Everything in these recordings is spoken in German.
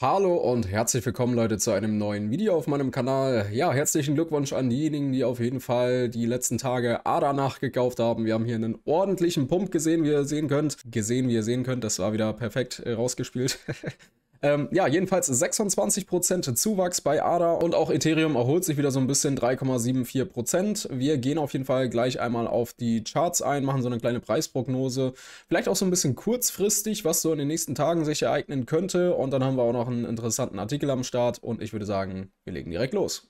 Hallo und herzlich willkommen Leute zu einem neuen Video auf meinem Kanal. Ja, herzlichen Glückwunsch an diejenigen, die auf jeden Fall die letzten Tage ADA nachgekauft haben. Wir haben hier einen ordentlichen Pump gesehen, wie ihr sehen könnt. Gesehen, wie ihr sehen könnt, das war wieder perfekt äh, rausgespielt. Ähm, ja, jedenfalls 26% Zuwachs bei ADA und auch Ethereum erholt sich wieder so ein bisschen 3,74%. Wir gehen auf jeden Fall gleich einmal auf die Charts ein, machen so eine kleine Preisprognose. Vielleicht auch so ein bisschen kurzfristig, was so in den nächsten Tagen sich ereignen könnte. Und dann haben wir auch noch einen interessanten Artikel am Start und ich würde sagen, wir legen direkt los.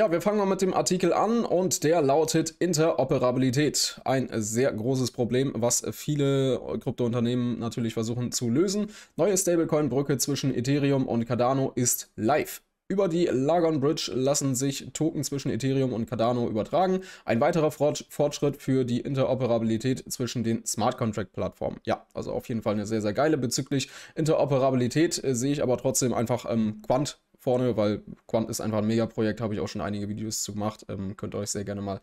Ja, wir fangen mal mit dem Artikel an und der lautet Interoperabilität. Ein sehr großes Problem, was viele Kryptounternehmen natürlich versuchen zu lösen. Neue Stablecoin-Brücke zwischen Ethereum und Cardano ist live. Über die Lagon Bridge lassen sich Token zwischen Ethereum und Cardano übertragen. Ein weiterer Fortschritt für die Interoperabilität zwischen den Smart Contract Plattformen. Ja, also auf jeden Fall eine sehr, sehr geile. Bezüglich Interoperabilität äh, sehe ich aber trotzdem einfach ähm, Quant vorne, weil Quant ist einfach ein Megaprojekt, habe ich auch schon einige Videos zu gemacht. Ähm, könnt ihr euch sehr gerne mal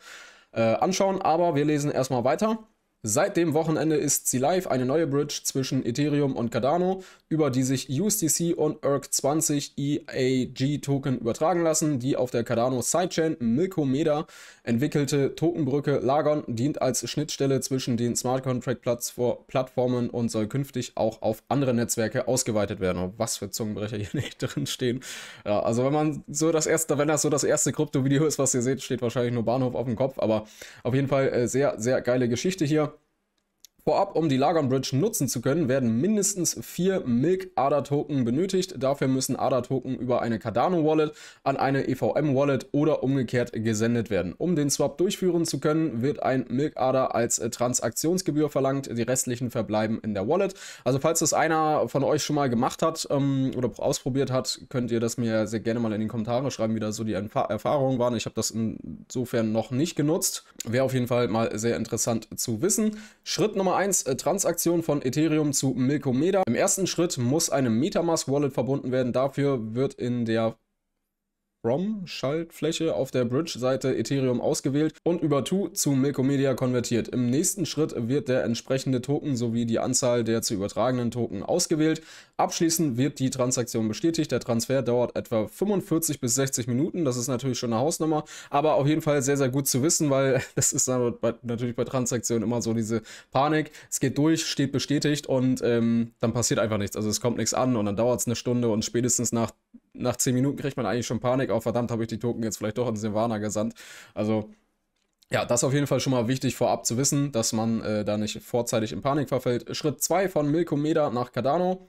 äh, anschauen. Aber wir lesen erstmal weiter. Seit dem Wochenende ist sie live, eine neue Bridge zwischen Ethereum und Cardano, über die sich USDC und ERC20 EAG-Token übertragen lassen. Die auf der Cardano Sidechain Milko entwickelte Tokenbrücke Lagon dient als Schnittstelle zwischen den Smart Contract Plattformen und soll künftig auch auf andere Netzwerke ausgeweitet werden. Oh, was für Zungenbrecher hier nicht drin stehen. Ja, also wenn man so das erste, wenn das so das erste Krypto-Video ist, was ihr seht, steht wahrscheinlich nur Bahnhof auf dem Kopf, aber auf jeden Fall äh, sehr, sehr geile Geschichte hier. Vorab, um die Lagon Bridge nutzen zu können, werden mindestens vier Milk ADA Token benötigt. Dafür müssen ADA Token über eine Cardano Wallet an eine EVM Wallet oder umgekehrt gesendet werden. Um den Swap durchführen zu können, wird ein Milk ADA als Transaktionsgebühr verlangt. Die restlichen verbleiben in der Wallet. Also falls das einer von euch schon mal gemacht hat ähm, oder ausprobiert hat, könnt ihr das mir sehr gerne mal in die Kommentare schreiben, wie da so die Erfahrungen waren. Ich habe das insofern noch nicht genutzt. Wäre auf jeden Fall mal sehr interessant zu wissen. Schritt Nummer 1. Äh, Transaktion von Ethereum zu Milkomeda. Im ersten Schritt muss eine Metamask-Wallet verbunden werden. Dafür wird in der ROM-Schaltfläche auf der Bridge-Seite Ethereum ausgewählt und über TU zu Milcomedia konvertiert. Im nächsten Schritt wird der entsprechende Token sowie die Anzahl der zu übertragenen Token ausgewählt. Abschließend wird die Transaktion bestätigt. Der Transfer dauert etwa 45 bis 60 Minuten. Das ist natürlich schon eine Hausnummer, aber auf jeden Fall sehr, sehr gut zu wissen, weil das ist natürlich bei Transaktionen immer so diese Panik. Es geht durch, steht bestätigt und ähm, dann passiert einfach nichts. Also es kommt nichts an und dann dauert es eine Stunde und spätestens nach nach 10 Minuten kriegt man eigentlich schon Panik. Oh, verdammt, habe ich die Token jetzt vielleicht doch ins Silvana gesandt. Also, ja, das ist auf jeden Fall schon mal wichtig vorab zu wissen, dass man äh, da nicht vorzeitig in Panik verfällt. Schritt 2 von Milkomeda nach Cardano.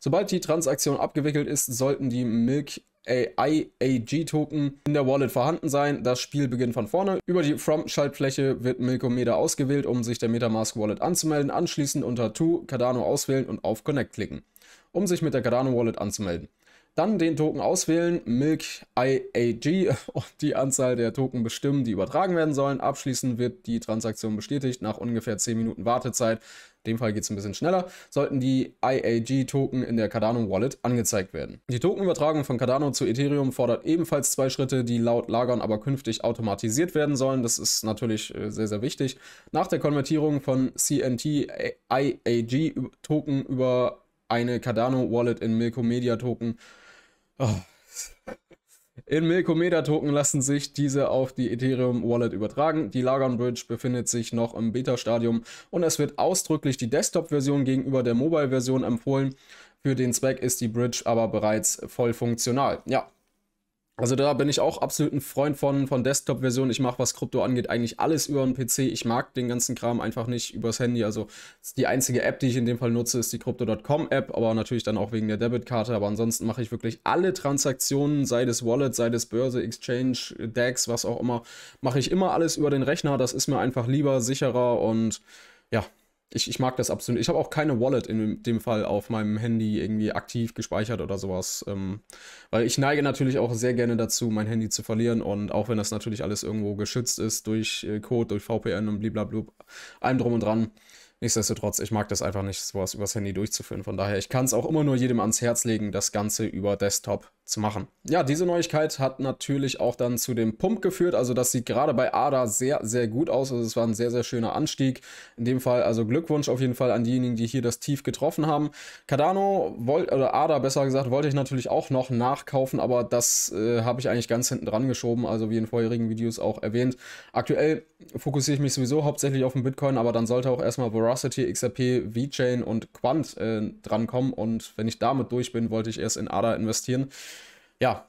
Sobald die Transaktion abgewickelt ist, sollten die Milk AIAG token in der Wallet vorhanden sein. Das Spiel beginnt von vorne. Über die From-Schaltfläche wird Milkomeda ausgewählt, um sich der Metamask Wallet anzumelden. Anschließend unter To Cardano auswählen und auf Connect klicken, um sich mit der Cardano Wallet anzumelden. Dann den Token auswählen, Milk IAG, und die Anzahl der Token bestimmen, die übertragen werden sollen. Abschließend wird die Transaktion bestätigt nach ungefähr 10 Minuten Wartezeit. In dem Fall geht es ein bisschen schneller, sollten die IAG-Token in der Cardano Wallet angezeigt werden. Die Tokenübertragung von Cardano zu Ethereum fordert ebenfalls zwei Schritte, die laut Lagern aber künftig automatisiert werden sollen. Das ist natürlich äh, sehr, sehr wichtig. Nach der Konvertierung von CNT IAG-Token über eine Cardano Wallet in Milko Media Token. Oh. In Milko Media Token lassen sich diese auf die Ethereum Wallet übertragen. Die Lagon Bridge befindet sich noch im Beta-Stadium und es wird ausdrücklich die Desktop-Version gegenüber der Mobile-Version empfohlen. Für den Zweck ist die Bridge aber bereits voll funktional. Ja, also da bin ich auch absolut ein Freund von, von Desktop-Versionen. Ich mache, was Krypto angeht, eigentlich alles über den PC. Ich mag den ganzen Kram einfach nicht übers Handy. Also die einzige App, die ich in dem Fall nutze, ist die Crypto.com-App, aber natürlich dann auch wegen der Debitkarte. Aber ansonsten mache ich wirklich alle Transaktionen, sei das Wallet, sei das Börse, Exchange, DAX, was auch immer, mache ich immer alles über den Rechner. Das ist mir einfach lieber, sicherer und ja, ich, ich mag das absolut. Ich habe auch keine Wallet in dem Fall auf meinem Handy irgendwie aktiv gespeichert oder sowas. Ähm, weil ich neige natürlich auch sehr gerne dazu, mein Handy zu verlieren. Und auch wenn das natürlich alles irgendwo geschützt ist durch äh, Code, durch VPN und blablabla, allem drum und dran. Nichtsdestotrotz, ich mag das einfach nicht, sowas übers Handy durchzuführen. Von daher, ich kann es auch immer nur jedem ans Herz legen, das Ganze über Desktop zu machen. Ja, diese Neuigkeit hat natürlich auch dann zu dem Pump geführt. Also das sieht gerade bei ADA sehr, sehr gut aus. Also es war ein sehr, sehr schöner Anstieg. In dem Fall also Glückwunsch auf jeden Fall an diejenigen, die hier das Tief getroffen haben. Cardano wollte, oder ADA besser gesagt, wollte ich natürlich auch noch nachkaufen, aber das äh, habe ich eigentlich ganz hinten dran geschoben. Also wie in vorherigen Videos auch erwähnt. Aktuell fokussiere ich mich sowieso hauptsächlich auf den Bitcoin, aber dann sollte auch erstmal Veracity, XRP, VeChain und Quant äh, kommen. Und wenn ich damit durch bin, wollte ich erst in ADA investieren ja,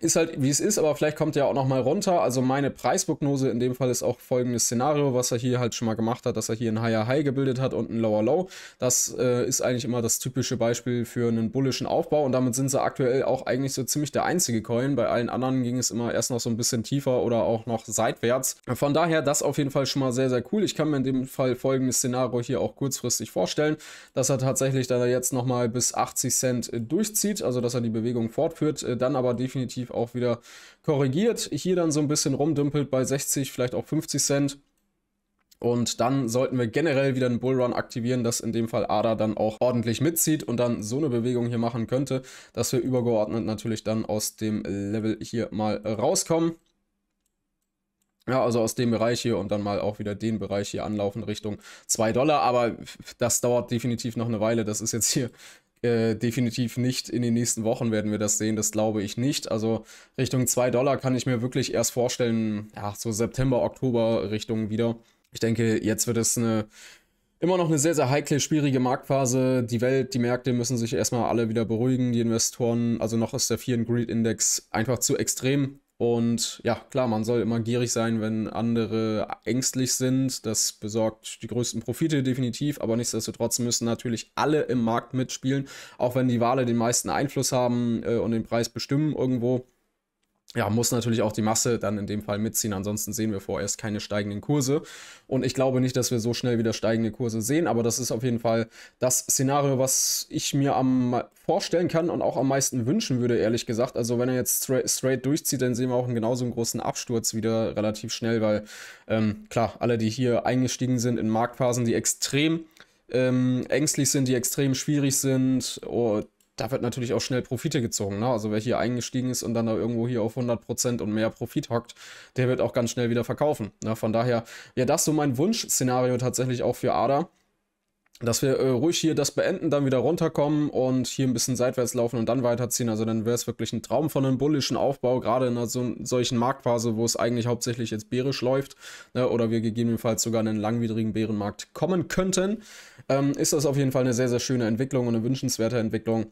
ist halt, wie es ist, aber vielleicht kommt er auch nochmal runter. Also meine Preisprognose in dem Fall ist auch folgendes Szenario, was er hier halt schon mal gemacht hat, dass er hier ein Higher High gebildet hat und ein Lower Low. Das äh, ist eigentlich immer das typische Beispiel für einen bullischen Aufbau und damit sind sie aktuell auch eigentlich so ziemlich der einzige Coin. Bei allen anderen ging es immer erst noch so ein bisschen tiefer oder auch noch seitwärts. Von daher das auf jeden Fall schon mal sehr, sehr cool. Ich kann mir in dem Fall folgendes Szenario hier auch kurzfristig vorstellen, dass er tatsächlich dann jetzt nochmal bis 80 Cent durchzieht, also dass er die Bewegung fortführt, äh, dann aber definitiv definitiv auch wieder korrigiert. Hier dann so ein bisschen rumdümpelt bei 60, vielleicht auch 50 Cent. Und dann sollten wir generell wieder einen Bullrun aktivieren, dass in dem Fall ADA dann auch ordentlich mitzieht und dann so eine Bewegung hier machen könnte, dass wir übergeordnet natürlich dann aus dem Level hier mal rauskommen. Ja, also aus dem Bereich hier und dann mal auch wieder den Bereich hier anlaufen Richtung 2 Dollar. Aber das dauert definitiv noch eine Weile. Das ist jetzt hier äh, definitiv nicht in den nächsten Wochen werden wir das sehen, das glaube ich nicht. Also Richtung 2 Dollar kann ich mir wirklich erst vorstellen, ja, so September, Oktober Richtung wieder. Ich denke, jetzt wird es eine immer noch eine sehr, sehr heikle, schwierige Marktphase. Die Welt, die Märkte müssen sich erstmal alle wieder beruhigen. Die Investoren, also noch ist der Fear and Greed Index einfach zu extrem. Und ja, klar, man soll immer gierig sein, wenn andere ängstlich sind. Das besorgt die größten Profite definitiv, aber nichtsdestotrotz müssen natürlich alle im Markt mitspielen, auch wenn die Wale den meisten Einfluss haben äh, und den Preis bestimmen irgendwo ja, muss natürlich auch die Masse dann in dem Fall mitziehen. Ansonsten sehen wir vorerst keine steigenden Kurse. Und ich glaube nicht, dass wir so schnell wieder steigende Kurse sehen. Aber das ist auf jeden Fall das Szenario, was ich mir am vorstellen kann und auch am meisten wünschen würde, ehrlich gesagt. Also wenn er jetzt straight, straight durchzieht, dann sehen wir auch einen genauso großen Absturz wieder relativ schnell, weil ähm, klar, alle, die hier eingestiegen sind in Marktphasen, die extrem ähm, ängstlich sind, die extrem schwierig sind, oh, da wird natürlich auch schnell Profite gezogen. Ne? Also wer hier eingestiegen ist und dann da irgendwo hier auf 100% und mehr Profit hockt, der wird auch ganz schnell wieder verkaufen. Ne? Von daher wäre das so mein Wunschszenario tatsächlich auch für ADA. Dass wir äh, ruhig hier das beenden, dann wieder runterkommen und hier ein bisschen seitwärts laufen und dann weiterziehen. Also dann wäre es wirklich ein Traum von einem bullischen Aufbau, gerade in einer so, solchen Marktphase, wo es eigentlich hauptsächlich jetzt bärisch läuft ne? oder wir gegebenenfalls sogar in einen langwidrigen Bärenmarkt kommen könnten. Ähm, ist das auf jeden Fall eine sehr, sehr schöne Entwicklung und eine wünschenswerte Entwicklung.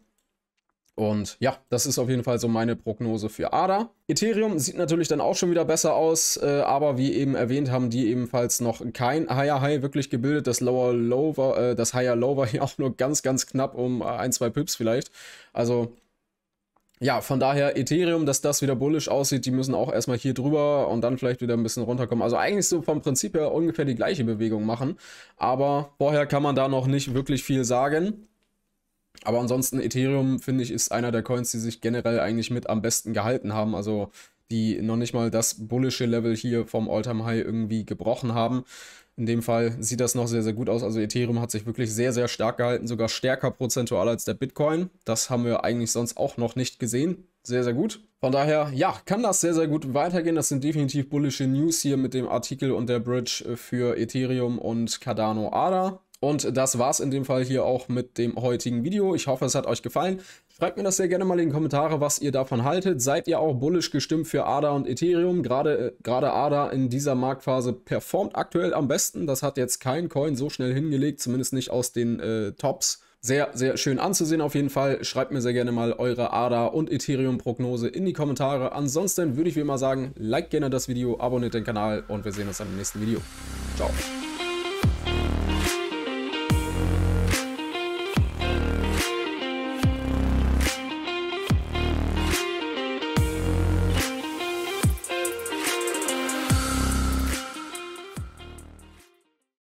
Und ja, das ist auf jeden Fall so meine Prognose für ADA. Ethereum sieht natürlich dann auch schon wieder besser aus, äh, aber wie eben erwähnt, haben die ebenfalls noch kein Higher High wirklich gebildet. Das Lower Low war, äh, das Higher Low war hier auch nur ganz, ganz knapp um äh, ein, zwei Pips vielleicht. Also ja, von daher Ethereum, dass das wieder bullisch aussieht, die müssen auch erstmal hier drüber und dann vielleicht wieder ein bisschen runterkommen. Also eigentlich so vom Prinzip her ungefähr die gleiche Bewegung machen, aber vorher kann man da noch nicht wirklich viel sagen. Aber ansonsten, Ethereum, finde ich, ist einer der Coins, die sich generell eigentlich mit am besten gehalten haben. Also die noch nicht mal das bullische Level hier vom All-Time-High irgendwie gebrochen haben. In dem Fall sieht das noch sehr, sehr gut aus. Also Ethereum hat sich wirklich sehr, sehr stark gehalten, sogar stärker prozentual als der Bitcoin. Das haben wir eigentlich sonst auch noch nicht gesehen. Sehr, sehr gut. Von daher, ja, kann das sehr, sehr gut weitergehen. Das sind definitiv bullische News hier mit dem Artikel und der Bridge für Ethereum und Cardano ADA. Und das war's in dem Fall hier auch mit dem heutigen Video. Ich hoffe, es hat euch gefallen. Schreibt mir das sehr gerne mal in die Kommentare, was ihr davon haltet. Seid ihr auch bullisch gestimmt für ADA und Ethereum? Gerade, äh, gerade ADA in dieser Marktphase performt aktuell am besten. Das hat jetzt kein Coin so schnell hingelegt, zumindest nicht aus den äh, Tops. Sehr, sehr schön anzusehen auf jeden Fall. Schreibt mir sehr gerne mal eure ADA und Ethereum-Prognose in die Kommentare. Ansonsten würde ich wie immer sagen, like gerne das Video, abonniert den Kanal und wir sehen uns dann im nächsten Video. Ciao.